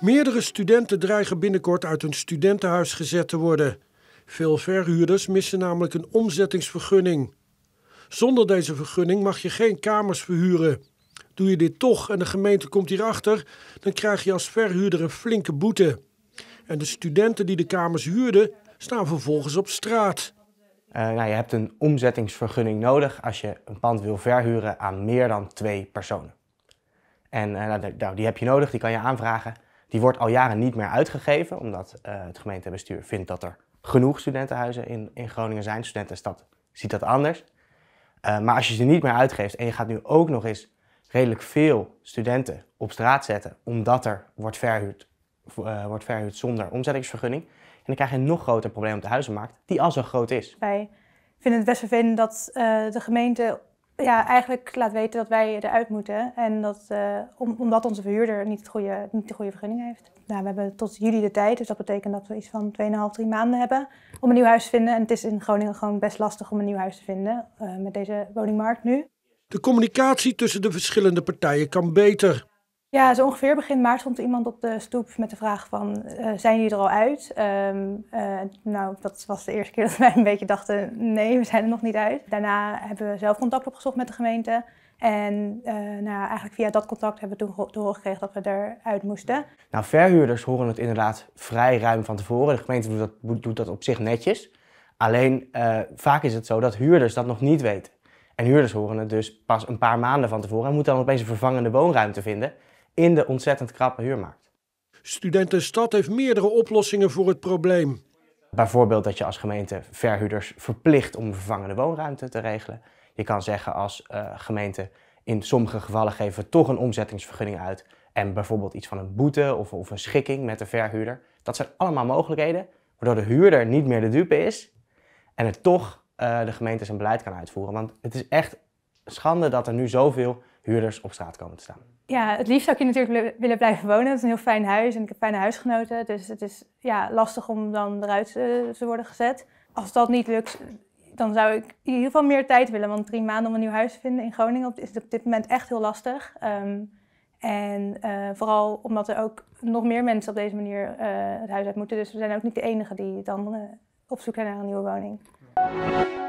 Meerdere studenten dreigen binnenkort uit hun studentenhuis gezet te worden. Veel verhuurders missen namelijk een omzettingsvergunning. Zonder deze vergunning mag je geen kamers verhuren. Doe je dit toch en de gemeente komt hierachter, dan krijg je als verhuurder een flinke boete. En de studenten die de kamers huurden, staan vervolgens op straat. Eh, nou, je hebt een omzettingsvergunning nodig als je een pand wil verhuren aan meer dan twee personen. En eh, nou, die heb je nodig, die kan je aanvragen. Die wordt al jaren niet meer uitgegeven, omdat eh, het gemeentebestuur vindt dat er genoeg studentenhuizen in, in Groningen zijn. Studentenstad ziet dat anders. Eh, maar als je ze niet meer uitgeeft en je gaat nu ook nog eens redelijk veel studenten op straat zetten, omdat er wordt verhuurd, eh, wordt verhuurd zonder omzettingsvergunning. En dan krijg je een nog groter probleem op de huizenmarkt, die al zo groot is. Wij vinden het best vervelend dat de gemeente ja, eigenlijk laat weten dat wij eruit moeten. En dat, eh, om, omdat onze verhuurder niet, het goede, niet de goede vergunning heeft. Nou, we hebben tot juli de tijd, dus dat betekent dat we iets van 2,5, 3 maanden hebben om een nieuw huis te vinden. En het is in Groningen gewoon best lastig om een nieuw huis te vinden eh, met deze woningmarkt nu. De communicatie tussen de verschillende partijen kan beter. Ja, zo ongeveer begin maart stond iemand op de stoep met de vraag van, eh, zijn jullie er al uit? Ehm, eh, nou, dat was de eerste keer dat wij een beetje dachten, nee, we zijn er nog niet uit. Daarna hebben we zelf contact opgezocht met de gemeente. En eh, nou, eigenlijk via dat contact hebben we toen te horen gekregen dat we eruit moesten. Nou, verhuurders horen het inderdaad vrij ruim van tevoren. De gemeente doet dat, doet dat op zich netjes. Alleen vaak is het zo dat huurders dat nog niet weten. En huurders horen het dus pas een paar maanden van tevoren en moeten dan opeens een vervangende woonruimte vinden in de ontzettend krappe huurmarkt. Studentenstad heeft meerdere oplossingen voor het probleem. Bijvoorbeeld dat je als gemeente verhuurders verplicht om vervangende woonruimte te regelen. Je kan zeggen als eh, gemeente in sommige gevallen geven we toch een omzettingsvergunning uit. En bijvoorbeeld iets van een boete of, of een schikking met de verhuurder. Dat zijn allemaal mogelijkheden waardoor de huurder niet meer de dupe is. En het toch eh, de gemeente zijn beleid kan uitvoeren. Want het is echt schande dat er nu zoveel huurders op straat komen te staan. Ja, het liefst zou ik hier natuurlijk willen blijven wonen. Het is een heel fijn huis en ik heb fijne huisgenoten. Dus het is ja, lastig om dan eruit eh, te worden gezet. Als dat niet lukt, dan zou ik in ieder geval meer tijd willen. Want drie maanden om een nieuw huis te vinden in Groningen is op dit moment echt heel lastig. Ehm, en eh, vooral omdat er ook nog meer mensen op deze manier eh, het huis uit moeten. Dus we zijn ook niet de enige die dan op zoek zijn naar een nieuwe woning.